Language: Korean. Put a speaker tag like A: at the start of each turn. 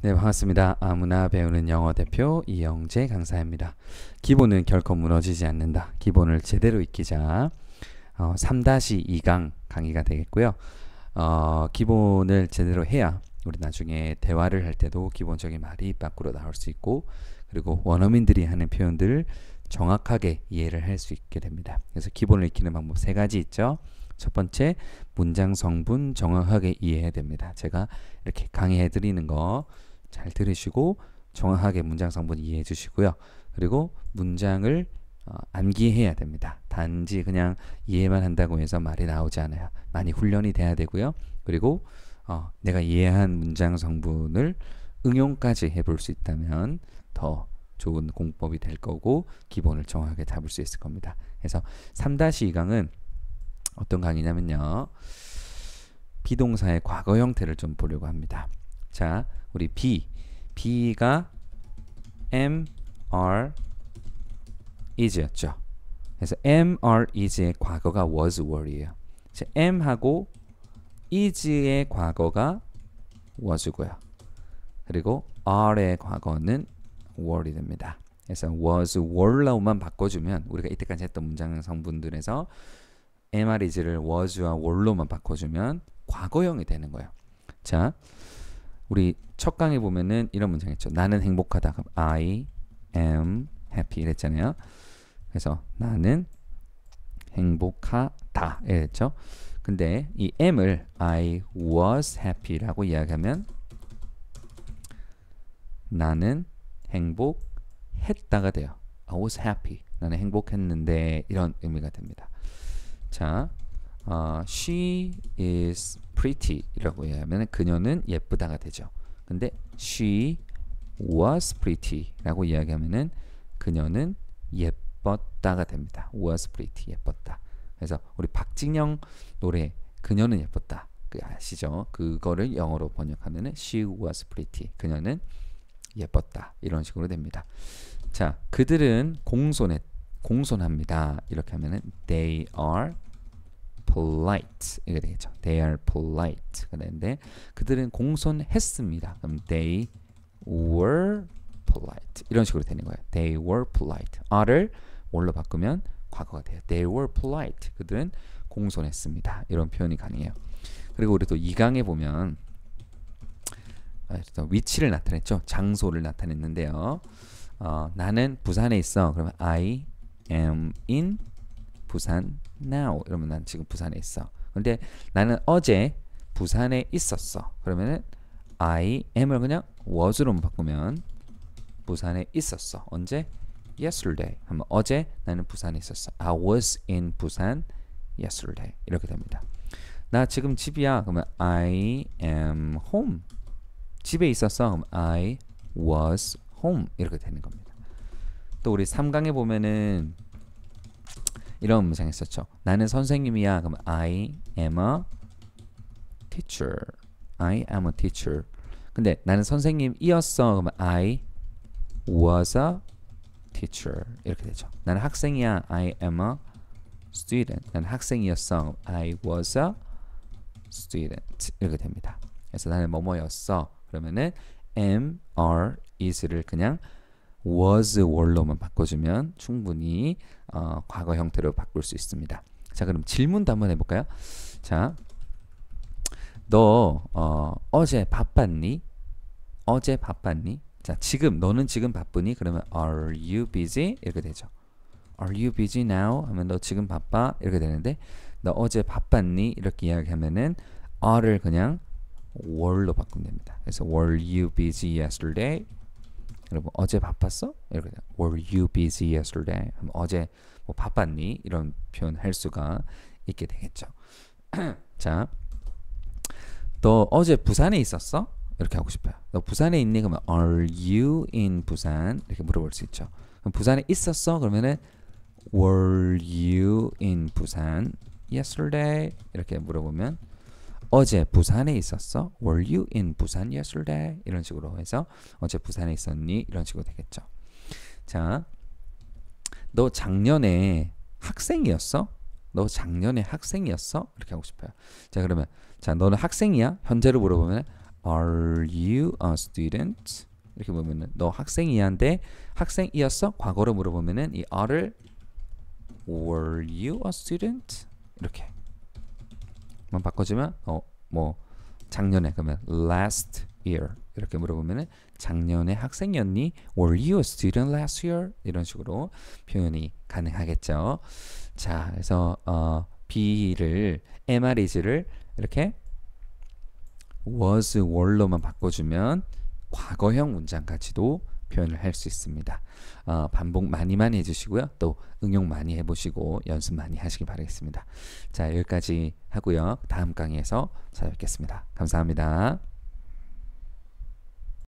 A: 네, 반갑습니다. 아무나 배우는 영어 대표 이영재 강사입니다. 기본은 결코 무너지지 않는다. 기본을 제대로 익히자. 어, 3-2강 강의가 되겠고요. 어, 기본을 제대로 해야 우리 나중에 대화를 할 때도 기본적인 말이 밖으로 나올 수 있고 그리고 원어민들이 하는 표현들을 정확하게 이해를 할 수 있게 됩니다. 그래서 기본을 익히는 방법 세 가지 있죠. 첫 번째 문장 성분 정확하게 이해해야 됩니다. 제가 이렇게 강의해 드리는 거잘 들으시고 정확하게 문장 성분 이해해 주시고요. 그리고 문장을 어, 암기해야 됩니다. 단지 그냥 이해만 한다고 해서 말이 나오지 않아요. 많이 훈련이 돼야 되고요. 그리고 어, 내가 이해한 문장 성분을 응용까지 해볼 수 있다면 더 좋은 공법이 될 거고 기본을 정확하게 잡을 수 있을 겁니다. 그래서 3-2강은 어떤 강의냐면요. 비동사의 과거 형태를 좀 보려고 합니다. 자, 우리 B. B가 M, R, is였죠. 그래서 M, R, is의 과거가 was, were예요. M하고 is의 과거가 was고요. 그리고 R의 과거는 were이 됩니다. 그래서 was, were로만 바꿔주면 우리가 이때까지 했던 문장 성분들에서 MR, is를 was와 were로만 바꿔주면 과거형이 되는 거예요. 자, 우리 첫 강에 보면은 이런 문장 했죠. 나는 행복하다. I am happy 이랬잖아요. 그래서 나는 행복하다 이랬죠. 근데 이 am을 I was happy라고 이야기하면 나는 행복했다가 돼요. I was happy. 나는 행복했는데 이런 의미가 됩니다. 자, 어, she is pretty라고 하면 그녀는 예쁘다가 되죠. 근데 she was pretty라고 이야기하면은 그녀는 예뻤다가 됩니다. was pretty 예뻤다. 그래서 우리 박진영 노래 그녀는 예뻤다. 그 아시죠? 그거를 영어로 번역하면은 she was pretty 그녀는 예뻤다 이런 식으로 됩니다. 자, 그들은 공손해 공손합니다. 이렇게 하면은 they are polite 이게 되겠죠. They are polite가 되는데 그들은 공손했습니다. 그럼 they were polite 이런 식으로 되는 거예요. They were polite. are를 월로 바꾸면 과거가 돼요. They were polite. 그들은 공손했습니다. 이런 표현이 가능해요. 그리고 우리 또 2강에 보면 아, 위치를 나타냈죠. 장소를 나타냈는데요. 어, 나는 부산에 있어. 그러면 I am in 부산 now 이러면 난 지금 부산에 있어. 근데 나는 어제 부산에 있었어. 그러면은 I am을 그냥 was로 바꾸면 부산에 있었어. 언제? yesterday. 하면 어제 나는 부산에 있었어. I was in 부산 yesterday. 이렇게 됩니다. 나 지금 집이야. 그러면 I am home. 집에 있었어. 그럼 I was home. 이렇게 되는 겁니다. 또 우리 3강에 보면은 이런 문장 했었죠. 나는 선생님이야. 그럼 I am a teacher. I am a teacher. 근데 나는 선생님이었어. 그러면 I was a teacher. 이렇게 되죠. 나는 학생이야. I am a student. 나는 학생이었어. I was a student. 이렇게 됩니다. 그래서 나는 뭐뭐였어. 그러면은 am, are, is를 그냥 was w 로만 바꿔주면 충분히 어, 과거 형태로 바꿀 수 있습니다. 자 그럼 질문도 한번 해볼까요? 자, 너 어, 제 바빴니? 어제 바빴니? 자 지금 너는 지금 바쁘니? 그러면 are you busy? 이렇게 되죠. Are you busy now? 하면 너 지금 바빠? 이렇게 되는데 너 어제 바빴니? 이렇게 이야기하면은 are를 그냥 were로 바꾸면 됩니다. 그래서 were you busy yesterday? 여러분 어제 바빴어? 이렇게 Were you busy yesterday? 어제 뭐 바빴니? 이런 표현 할 수가 있게 되겠죠. 자, 너 어제 부산에 있었어? 이렇게 하고 싶어요. 너 부산에 있니? 그러면 Are you in 부산? 이렇게 물어볼 수 있죠. 그럼 부산에 있었어? 그러면은 Were you in 부산 yesterday? 이렇게 물어보면 어제 부산에 있었어? Were you in 부산 yesterday? 이런 식으로 해서 어제 부산에 있었니? 이런 식으로 되겠죠. 자, 너 작년에 학생이었어? 너 작년에 학생이었어? 이렇게 하고 싶어요. 자, 그러면 자, 너는 학생이야? 현재를 물어보면 Are you a student? 이렇게 보면은 너 학생이야인데 학생이었어? 과거로 물어보면은 이 are를 Were you a student? 이렇게 만 바꿔주면 어뭐 작년에 그러면 last year 이렇게 물어보면 작년에 학생이었니? Were you a student last year? 이런 식으로 표현이 가능하겠죠. 자, 그래서 어, B를 MREG를 이렇게 was were로만 바꿔주면 과거형 문장까지도 표현을 할 수 있습니다. 어, 반복 많이 많이 해주시고요. 또 응용 많이 해보시고 연습 많이 하시기 바라겠습니다. 자 여기까지 하고요. 다음 강의에서 찾아뵙겠습니다. 감사합니다.